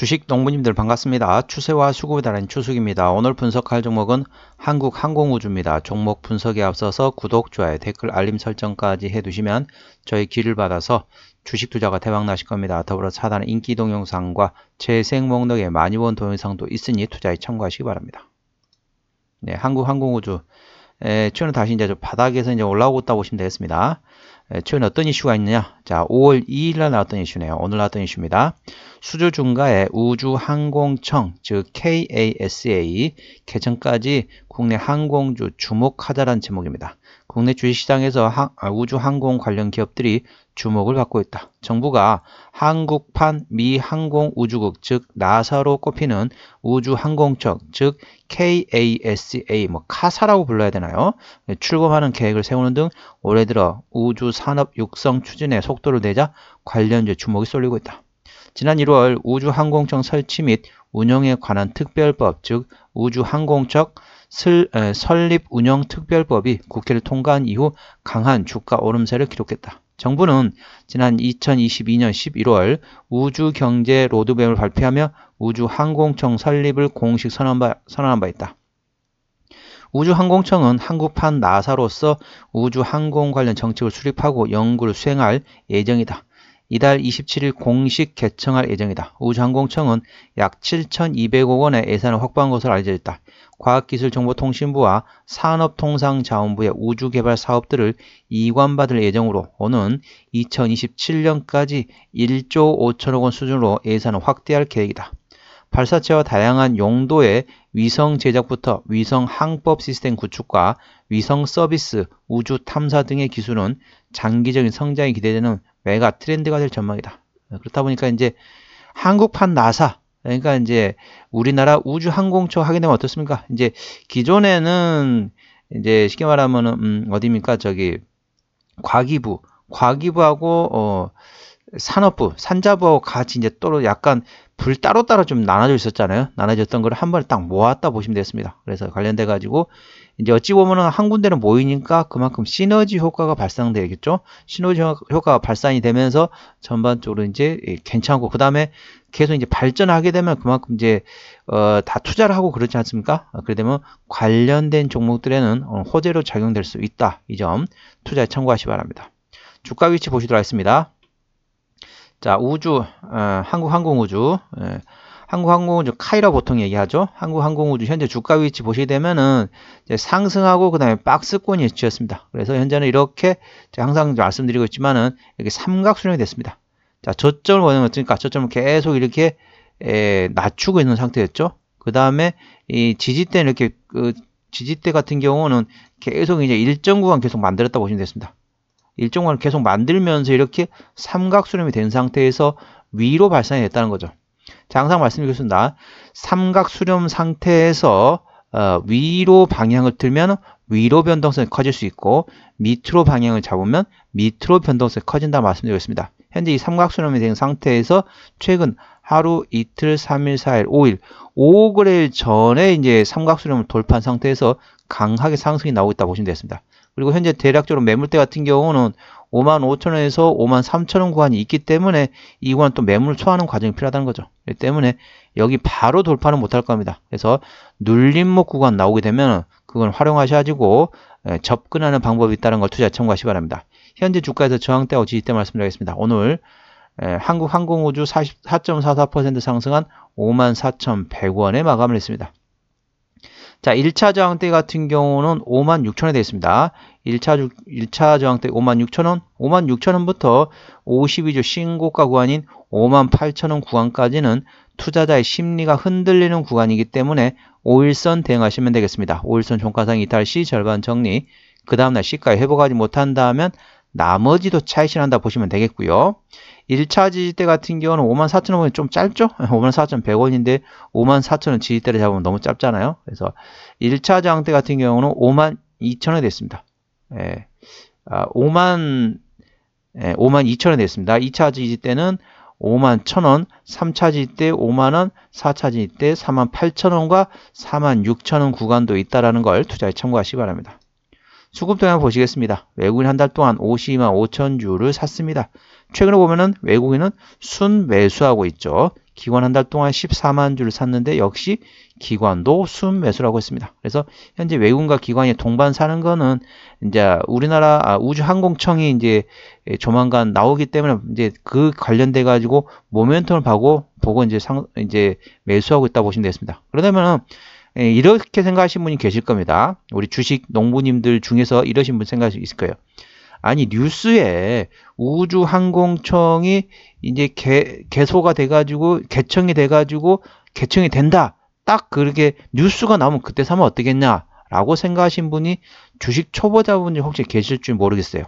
주식 농부님들 반갑습니다. 추세와 수급에 달한 추숙입니다. 오늘 분석할 종목은 한국항공우주입니다. 종목 분석에 앞서서 구독, 좋아요, 댓글, 알림 설정까지 해두시면 저희 길을 받아서 주식 투자가 대박나실 겁니다. 더불어 차단 인기 동영상과 재생 목록에 많이 본 동영상도 있으니 투자에 참고하시기 바랍니다. 네, 한국항공우주 에, 최근 다시 이제 바닥에서 이제 올라오고 있다고 보시면 되겠습니다. 예, 최근 어떤 이슈가 있느냐? 자, 5월 2일날 나왔던 이슈네요. 오늘 나왔던 이슈입니다. 수주 중가에 우주항공청, 즉 KASA 개정까지 국내 항공주 주목하자라는 제목입니다. 국내 주식시장에서 항, 아, 우주항공 관련 기업들이 주목을 받고 있다. 정부가 한국판 미항공우주국 즉 나사로 꼽히는 우주항공청 즉 KASA 뭐 카사라고 불러야 되나요? 네, 출범하는 계획을 세우는 등 올해 들어 우주산업 육성 추진에 속도를 내자 관련주 주목이 쏠리고 있다. 지난 1월 우주항공청 설치 및 운영에 관한 특별법 즉 우주항공청 슬, 에, 설립운영특별법이 국회를 통과한 이후 강한 주가 오름세를 기록했다. 정부는 지난 2022년 11월 우주경제 로드맵을 발표하며 우주항공청 설립을 공식 선언 바, 선언한 바 있다. 우주항공청은 한국판 나사로서 우주항공 관련 정책을 수립하고 연구를 수행할 예정이다. 이달 27일 공식 개청할 예정이다. 우주항공청은 약 7,200억 원의 예산을 확보한 것으로 알려졌다. 과학기술정보통신부와 산업통상자원부의 우주개발 사업들을 이관받을 예정으로 오는 2027년까지 1조 5천억 원 수준으로 예산을 확대할 계획이다. 발사체와 다양한 용도의 위성 제작부터 위성 항법 시스템 구축과 위성 서비스, 우주 탐사 등의 기술은 장기적인 성장이 기대되는 메가 트렌드가 될 전망이다. 네, 그렇다 보니까 이제 한국판 나사 그러니까 이제 우리나라 우주항공처 하게 되면 어떻습니까? 이제 기존에는 이제 쉽게 말하면 음, 어디입니까? 저기 과기부, 과기부하고 어 산업부, 산자부하고 같이 이제 또 약간 불 따로따로 좀 나눠져 있었잖아요. 나눠졌던 걸 한 번에 딱 모았다 보시면 되겠습니다. 그래서 관련돼 가지고 이제 어찌 보면은 한 군데는 모이니까 그만큼 시너지 효과가 발생되겠죠. 시너지 효과가 발산이 되면서 전반적으로 이제 예, 괜찮고 그 다음에 계속 이제 발전하게 되면 그만큼 이제 어, 다 투자를 하고 그렇지 않습니까? 아, 그래 되면 관련된 종목들에는 어, 호재로 작용될 수 있다. 이 점 투자에 참고하시 기 바랍니다. 주가 위치 보시도록 하겠습니다. 자 우주 어, 한국항공우주 예. 한국항공우주 카이라 보통 얘기하죠. 한국항공우주 현재 주가 위치 보시게 되면은 상승하고 그 다음에 박스권이 위치였습니다. 그래서 현재는 이렇게 항상 말씀드리고 있지만은 이렇 삼각수렴이 됐습니다. 자 저점을 보는 것이니까 그러니까 저점을 계속 이렇게 에, 낮추고 있는 상태였죠. 그 다음에 이 지지대 이렇게 그 지지대 같은 경우는 계속 이제 일정 구간 계속 만들었다 고 보시면 됐습니다. 일정 구간 을 계속 만들면서 이렇게 삼각수렴이 된 상태에서 위로 발산이 됐다는 거죠. 자, 항상 말씀드리겠습니다. 삼각 수렴 상태에서 어, 위로 방향을 틀면 위로 변동성이 커질 수 있고 밑으로 방향을 잡으면 밑으로 변동성이 커진다 말씀드리겠습니다. 현재 이 삼각수렴이 된 상태에서 최근 하루, 이틀, 3일, 4일, 5일 5그레일 전에 이제 삼각수렴을 돌파한 상태에서 강하게 상승이 나오고 있다 보시면 되겠습니다. 그리고 현재 대략적으로 매물대 같은 경우는 5만 5천원에서 5만 3천원 구간이 있기 때문에 이 구간 또 매물을 초하는 과정이 필요하다는 거죠. 때문에 여기 바로 돌파는 못할 겁니다. 그래서 눌림목 구간 나오게 되면 그건 활용하셔가지고 예, 접근하는 방법이 있다는 걸 투자 참고하시 기 바랍니다. 현재 주가에서 저항대와 지지대 말씀드리겠습니다. 오늘 예, 한국항공우주 44.44% 상승한 54,100원에 마감을 했습니다. 자, 1차 저항대 같은 경우는 56,000원에 되어 있습니다. 1차, 1차 저항대 56,000원, 56,000원부터 52주 신고가 구간인 58,000원 구간까지는 투자자의 심리가 흔들리는 구간이기 때문에 5일선 대응하시면 되겠습니다. 5일선 종가상 이탈 시 절반 정리, 그 다음날 시가에 회복하지 못한다면 나머지도 차이신한다 보시면 되겠고요. 1차 지지대 같은 경우는 54,000원이 좀 짧죠? 54,100원인데 54,000원 지지대를 잡으면 너무 짧잖아요. 그래서 1차 저항대 같은 경우는 52,000원이 됐습니다. 예, 아, 5만 예, 52,000원이 됐습니다. 2차 지지대는 51,000원, 3차 지지대 5만원, 4차 지지대 48,000원과 46,000원 구간도 있다라는 걸 투자에 참고하시기 바랍니다. 수급 동향 보시겠습니다. 외국인 한 달 동안 52만 5천 주를 샀습니다. 최근에 보면은 외국인은 순 매수하고 있죠. 기관 한 달 동안 14만 주를 샀는데 역시 기관도 순 매수라고 했습니다. 그래서 현재 외국인과 기관이 동반 사는 거는 이제 우리나라 아, 우주항공청이 이제 조만간 나오기 때문에 이제 그 관련돼 가지고 모멘텀을 보고 보고 이제 상 이제 매수하고 있다 보시면 되겠습니다. 그러다면은 예, 이렇게 생각하시는 분이 계실 겁니다. 우리 주식 농부님들 중에서 이러신 분 생각하실 거예요. 아니 뉴스에 우주항공청이 이제 개, 개소가 돼가지고 개청이 돼가지고 개청이 된다. 딱 그렇게 뉴스가 나오면 그때 사면 어떻겠냐? 라고 생각하신 분이 주식 초보자분이 혹시 계실지 모르겠어요.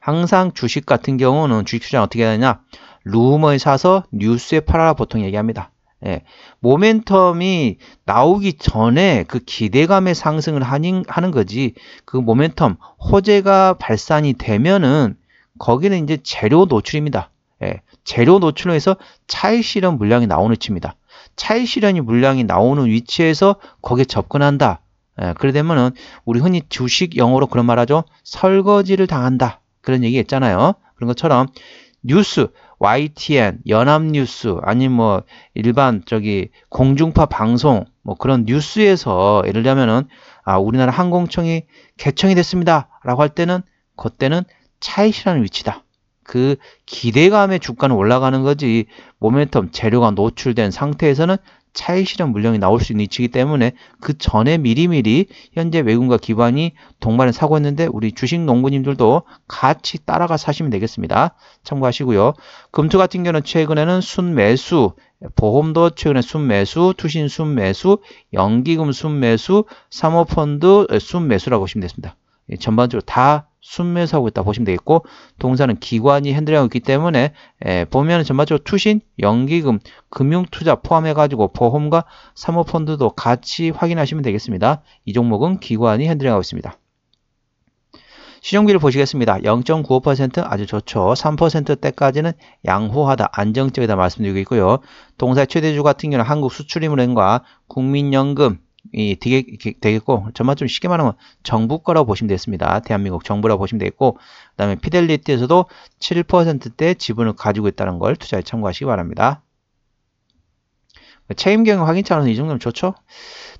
항상 주식 같은 경우는 주식시장 어떻게 하느냐? 룸을 사서 뉴스에 팔아라 보통 얘기합니다. 예, 모멘텀이 나오기 전에 그 기대감의 상승을 하는, 하는 거지 그 모멘텀 호재가 발산이 되면은 거기는 이제 재료 노출입니다. 예, 재료 노출로 해서 차익 실현 물량이 나오는 위치입니다. 차익 실현이 물량이 나오는 위치에서 거기에 접근한다. 예, 그래 되면은 우리 흔히 주식 영어로 그런 말하죠. 설거지를 당한다. 그런 얘기 했잖아요. 그런 것처럼 뉴스 YTN, 연합뉴스, 아니면 뭐 일반 저기 공중파 방송 뭐 그런 뉴스에서 예를 들면은 아, 우리나라 항공청이 개청이 됐습니다라고 할 때는 그때는 차이시라는 위치다. 그기대감의 주가는 올라가는 거지 모멘텀 재료가 노출된 상태에서는 차익 실현 물량이 나올 수 있는 위치이기 때문에 그 전에 미리미리 현재 외국과 기관이 동반을 사고 있는데 우리 주식 농부님들도 같이 따라가 사시면 되겠습니다. 참고하시고요. 금투 같은 경우는 최근에는 순매수 보험도 최근에 순매수, 투신 순매수, 연기금 순매수, 사모펀드 순매수라고 보시면 됩니다 예, 전반적으로 다 순매수하고 있다 보시면 되겠고 동사는 기관이 핸들링하고 있기 때문에 예, 보면 전반적으로 투신, 연기금, 금융투자 포함해가지고 보험과 사모펀드도 같이 확인하시면 되겠습니다. 이 종목은 기관이 핸들링하고 있습니다. 시정비를 보시겠습니다. 0.95% 아주 좋죠. 3%대까지는 양호하다, 안정적이다 말씀드리고 있고요. 동사 최대주 같은 경우는 한국 수출입은행과 국민연금, 이 되게, 되겠고 정말 좀 쉽게 말하면 정부 거라고 보시면 되겠습니다. 대한민국 정부라고 보시면 되겠고 그 다음에 피델리티에서도 7%대 지분을 가지고 있다는 걸 투자에 참고하시기 바랍니다. 책임경영 확인차원에서이 정도면 좋죠?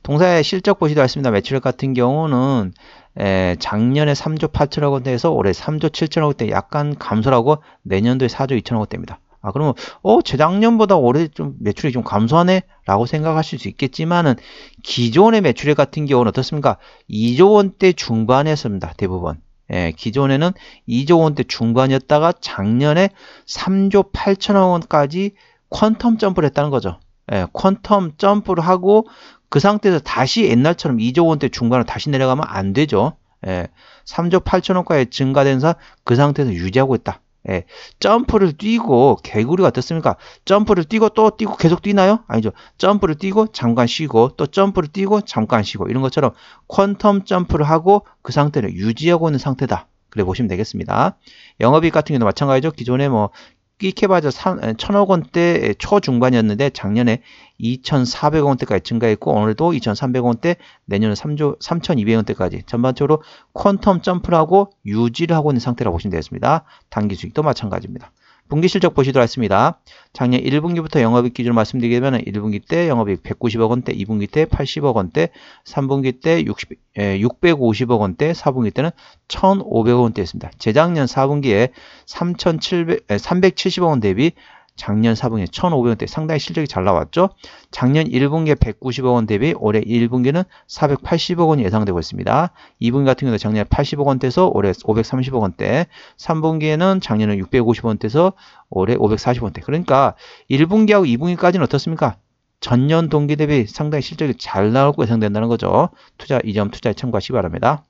동사의 실적 보시도 알습니다. 매출액 같은 경우는 에, 작년에 3조 8천억 원대에서 올해 3조 7천억 원대 약간 감소하고 내년도에 4조 2천억 원대입니다. 아 그러면 어 재작년보다 올해 좀 매출이 좀 감소하네 라고 생각하실 수 있겠지만은 기존의 매출액 같은 경우는 어떻습니까 2조 원대 중반이었습니다 대부분 예, 기존에는 2조 원대 중반이었다가 작년에 3조 8천억 원까지 퀀텀 점프를 했다는 거죠 예, 퀀텀 점프를 하고 그 상태에서 다시 옛날처럼 2조 원대 중반으로 다시 내려가면 안 되죠 예, 3조 8천억까지 증가된 사그 상태에서 유지하고 있다 예, 점프를 뛰고 개구리가 어떻습니까? 점프를 뛰고 또 뛰고 계속 뛰나요? 아니죠. 점프를 뛰고 잠깐 쉬고 또 점프를 뛰고 잠깐 쉬고 이런 것처럼 퀀텀 점프를 하고 그 상태를 유지하고 있는 상태다. 그래 보시면 되겠습니다. 영업이익 같은 경우도 마찬가지죠. 기존에 뭐 끽해봐자 1 0 0 0억 원대 초중반이었는데 작년에 2,400억 원대까지 증가했고 오늘도 2,300억 원대 내년은 3조, 3,200억 원대까지 전반적으로 퀀텀 점프를 하고 유지를 하고 있는 상태라고 보시면 되겠습니다. 단기 수익도 마찬가지입니다. 분기 실적 보시도록 하겠습니다. 작년 1분기부터 영업이익 기준으로 말씀드리면 1분기 때 영업이익 190억 원대, 2분기 때 80억 원대, 3분기 때 60, 에, 650억 원대, 4분기 때는 1,500억 원대였습니다. 재작년 4분기에 3,700, 370억 원 대비 작년 4분기 1,500원대 상당히 실적이 잘 나왔죠. 작년 1분기에 190억 원 대비 올해 1분기는 480억 원이 예상되고 있습니다. 2분기 같은 경우도 작년에 80억 원대에서 올해 530억 원대, 3분기에는 작년에 650억 원대에서 올해 540억 원대. 그러니까 1분기하고 2분기까지는 어떻습니까? 전년 동기 대비 상당히 실적이 잘 나올 거 예상된다는 거죠. 투자 이점 투자에 참고하시기 바랍니다.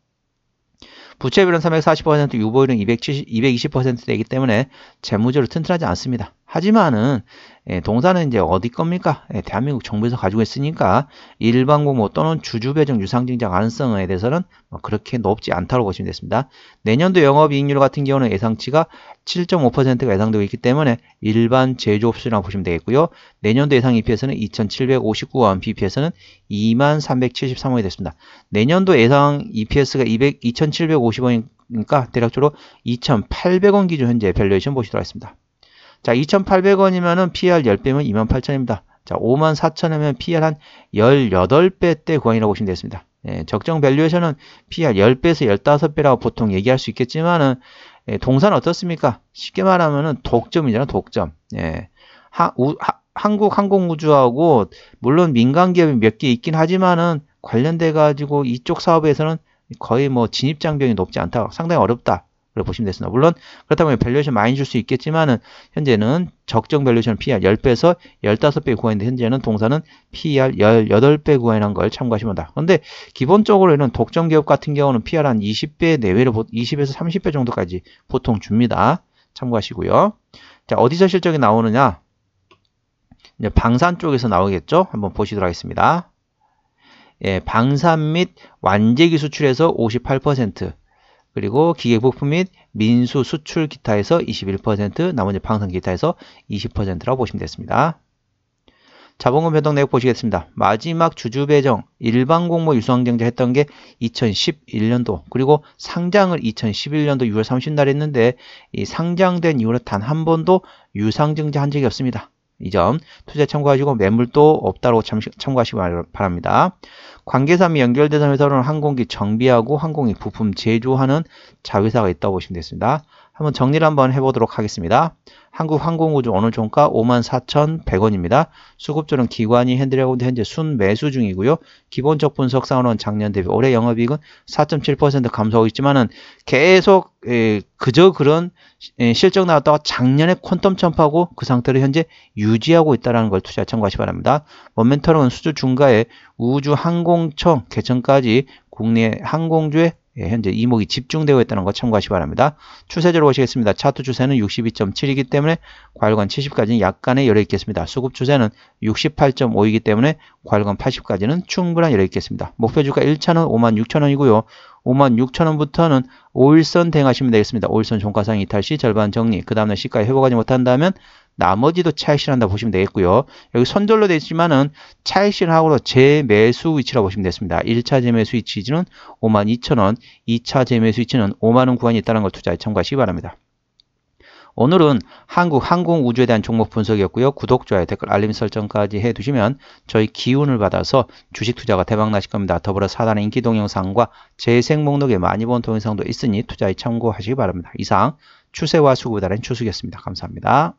부채비율은 340%, 유보율은 270, 220% 되기 때문에 재무적으로 튼튼하지 않습니다. 하지만은 예, 동사는 이제 어디 겁니까? 예, 대한민국 정부에서 가지고 있으니까 일반공모 뭐 또는 주주배정 유상증자 가능성에 대해서는 뭐 그렇게 높지 않다고 보시면 됐습니다. 내년도 영업이익률 같은 경우는 예상치가 7.5%가 예상되고 있기 때문에 일반 제조업 수라고 보시면 되겠고요. 내년도 예상 EPS는 2,759원, BPS는 2,373원이 됐습니다. 내년도 예상 EPS가 2,750원이니까 대략적으로 2,800원 기준 현재 밸류에이션 보시도록 하겠습니다. 자, 2,800원이면은 PR 10배면 28,000입니다. 자, 54,000이면 PR 한 18배 때 구간이라고 보시면 되겠습니다. 예, 적정 밸류에이션은 PR 10배에서 15배라고 보통 얘기할 수 있겠지만은 예, 동산 어떻습니까? 쉽게 말하면은 독점이잖아요, 독점. 예. 하, 우, 하, 한국 항공우주하고 물론 민간 기업이 몇 개 있긴 하지만은 관련돼 가지고 이쪽 사업에서는 거의 뭐 진입 장벽이 높지 않다. 상당히 어렵다. 그래 보시면 됐습니다. 물론 그렇다면 밸류에이션 많이 줄 수 있겠지만은 현재는 적정 밸류에이션 p r 10배에서 15배 구간인데 현재는 동사는 p r 18배 구간이라는 걸 참고하시면 됩니다. 그런데 기본적으로 이런 독점 기업 같은 경우는 p r 한 20배 내외로 20에서 30배 정도까지 보통 줍니다. 참고하시고요. 자, 어디서 실적이 나오느냐? 이제 방산 쪽에서 나오겠죠? 한번 보시도록 하겠습니다. 예, 방산 및 완제기 수출에서 58%, 그리고 기계 부품 및 민수 수출 기타에서 21% 나머지 방산 기타에서 20%라고 보시면 됐습니다. 자본금 변동 내역 보시겠습니다. 마지막 주주 배정 일반 공모 유상증자 했던 게 2011년도 그리고 상장을 2011년도 6월 30일 날 했는데 이 상장된 이후로 단 한 번도 유상증자 한 적이 없습니다. 이점 투자 참고하시고 매물도 없다고 참고하시기 바랍니다. 관계사 및연결대상에서는 항공기 정비하고 항공기 부품 제조하는 자회사가 있다고 보시면 되겠습니다. 한번 정리를 한번 해보도록 하겠습니다. 한국항공우주 오늘 종가 54,100원입니다. 수급조는 기관이 핸들하고 현재 순매수 중이고요. 기본적 분석 상으로는 작년 대비 올해 영업이익은 4.7% 감소하고 있지만은 계속 에, 예, 그저 그런 에, 예, 실적 나왔다가 작년에 퀀텀 점프하고 그 상태를 현재 유지하고 있다는 걸 투자 참고하시 기 바랍니다. 모멘텀은 수주 중가에 우주항공청 개천까지 국내 항공주의 예, 현재 이목이 집중되어 있다는 거 참고하시기 바랍니다. 추세적으로 보시겠습니다. 차트 추세는 62.7이기 때문에 과열관 70까지는 약간의 열력 있겠습니다. 수급 추세는 68.5이기 때문에 과열관 80까지는 충분한 열력 있겠습니다. 목표 주가 1차는 56,000원이고요. 56,000원부터는 5일선 대응하시면 되겠습니다. 5일선 종가상 이탈 시 절반 정리, 그 다음날 시가에 회복하지 못한다면 나머지도 차익실한다 보시면 되겠고요. 여기 선절로 되어 있지만은 차익실하고로 재매수 위치라고 보시면 되겠습니다. 1차 재매수 위치는 52,000원, 2차 재매수 위치는 5만원 구간이 있다는 걸 투자에 참고하시기 바랍니다. 오늘은 한국 항공우주에 대한 종목 분석이었고요. 구독, 좋아요, 댓글, 알림 설정까지 해두시면 저희 기운을 받아서 주식 투자가 대박나실 겁니다. 더불어 사단의 인기 동영상과 재생 목록에 많이 본 동영상도 있으니 투자에 참고하시기 바랍니다. 이상 추세와 수급에 따른 추수였습니다. 감사합니다.